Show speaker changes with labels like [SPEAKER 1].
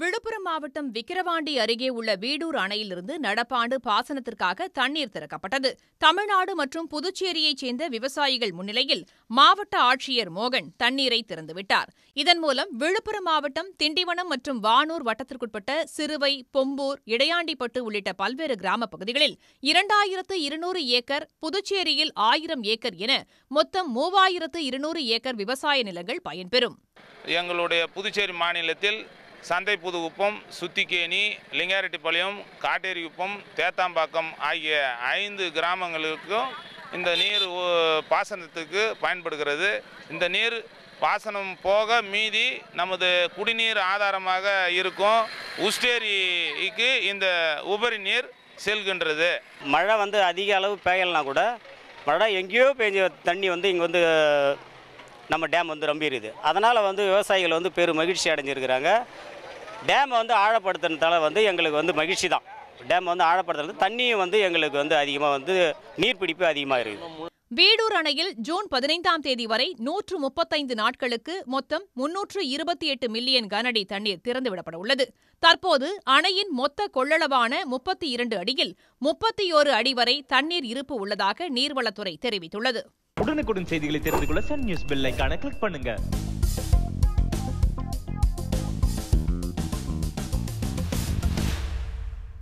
[SPEAKER 1] விழுப்புரம் மாவட்டம் விக்கிரவாண்டி அருகே உள்ள வீடூர் அணையிலிருந்து நடப்பாண்டு பாசனத்திற்காக தண்ணீர் திறக்கப்பட்டது தமிழ்நாடு மற்றும் புதுச்சேரியைச் சேர்ந்த விவசாயிகள் முன்னிலையில் மாவட்ட ஆட்சியர் மோகன் தண்ணீரை திறந்துவிட்டார் இதன் மூலம் விழுப்புரம் மாவட்டம் திண்டிவனம் மற்றும் வானூர் வட்டத்திற்குட்பட்ட சிறுவை பொம்பூர் இடையாண்டிப்பட்டு உள்ளிட்ட பல்வேறு கிராமப் பகுதிகளில் இரண்டாயிரத்து இருநூறு ஏக்கர் புதுச்சேரியில் ஆயிரம் ஏக்கர் என மொத்தம் மூவாயிரத்து இருநூறு ஏக்கர் விவசாய நிலங்கள் பயன்பெறும்
[SPEAKER 2] எங்களுடைய புதுச்சேரி மாநிலத்தில் சந்தை புது உப்பம் சுத்திக்கேணி லிங்காரெட்டிப்பாளையம் காட்டேரி உப்பம் தேத்தாம்பாக்கம் ஆகிய ஐந்து கிராமங்களுக்கும் இந்த நீர் பாசனத்துக்கு பயன்படுகிறது இந்த நீர் பாசனம் போக மீதி நமது குடிநீர் ஆதாரமாக இருக்கும் உஸ்டேரிக்கு இந்த உபரி நீர் செல்கின்றது
[SPEAKER 3] மழை வந்து அதிக அளவு பெய்யலாம் கூட மழை எங்கேயோ பெஞ்ச தண்ணி வந்து இங்கே வந்து நம்ம டேம் வந்து ரொம்பிடுது அதனால் வந்து விவசாயிகள் வந்து பெரும் மகிழ்ச்சி அடைஞ்சிருக்கிறாங்க டேம் வந்து ஆழப்படுத்துனதால் வந்து எங்களுக்கு வந்து மகிழ்ச்சி தான் டேம் வந்து ஆழப்படுத்துறது தண்ணியும் வந்து எங்களுக்கு வந்து அதிகமாக வந்து நீர்பிடிப்பு அதிகமாக இருக்குது
[SPEAKER 1] வீடூர் அணையில் ஜூன் பதினைந்தாம் தேதி வரை நூற்று முப்பத்தைந்து நாட்களுக்கு மொத்தம் முன்னூற்று இருபத்தி எட்டு மில்லியன் கனஅடி தண்ணீர் திறந்துவிடப்பட உள்ளது தற்போது அணையின் மொத்த கொள்ளளவான முப்பத்தி இரண்டு அடியில் முப்பத்தி ஓரு அடி வரை தண்ணீர் இருப்பு உள்ளதாக நீர்வளத்துறை தெரிவித்துள்ளது
[SPEAKER 4] உடனுக்குடன் செய்திகளை தெரிந்து கொள்ள சன் நியூஸ் பெல் கிளிக் பண்ணுங்க